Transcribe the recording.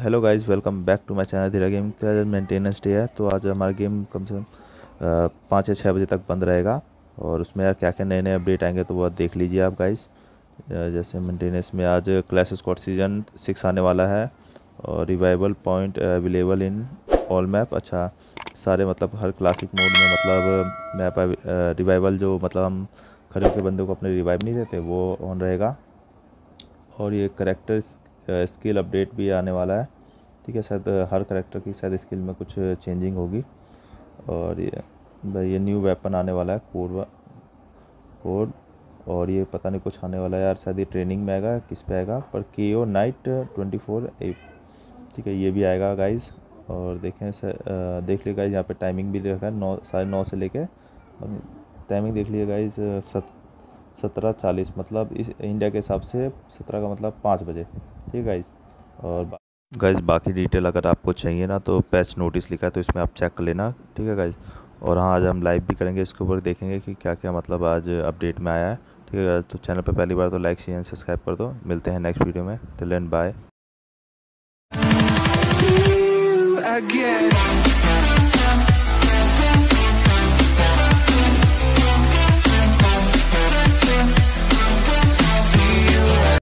hello guys welcome back to my channel धीरा game तो आज मेंटेनेंस डे है तो आज हमारा गेम कम से कम पाँच या छः बजे तक बंद रहेगा और उसमें यार क्या क्या नए नए अपडेट आएंगे तो वह देख लीजिए आप गाइस जैसे मेंटेनेंस में आज क्लास स्कॉट सीजन सिक्स आने वाला है और revival point available in all map अच्छा सारे मतलब हर क्लासिक मोड में मतलब मैप रिवाइवल जो मतलब हम खड़े के बंदों को अपने रिवाइव नहीं देते वो ऑन रहेगा और ये करेक्टर्स स्किल अपडेट भी आने वाला है ठीक है शायद हर करेक्टर की शायद स्किल में कुछ चेंजिंग होगी और ये ये न्यू वेपन आने वाला है कोड कोड और ये पता नहीं कुछ आने वाला है यार शायद ये ट्रेनिंग में आएगा किस पे आएगा पर के ओ नाइट ट्वेंटी फोर ठीक है ये भी आएगा गाइज और देखें देख लिया गाइस यहाँ पे टाइमिंग भी रखा है नौ साढ़े नौ से लेके टाइमिंग देख लिया गाइस सत सत्रह चालीस मतलब इस इंडिया के हिसाब से सत्रह का मतलब पाँच बजे ठीक है और गाइज बाकी डिटेल अगर आपको चाहिए ना तो पैच नोटिस लिखा है तो इसमें आप चेक कर लेना ठीक है गाइज और हाँ आज हम लाइव भी करेंगे इसके ऊपर देखेंगे कि क्या क्या मतलब आज अपडेट में आया है ठीक है तो चैनल पर पहली बार तो लाइक शेयर एंड सब्सक्राइब कर दो मिलते हैं नेक्स्ट वीडियो में टिल एंड बाय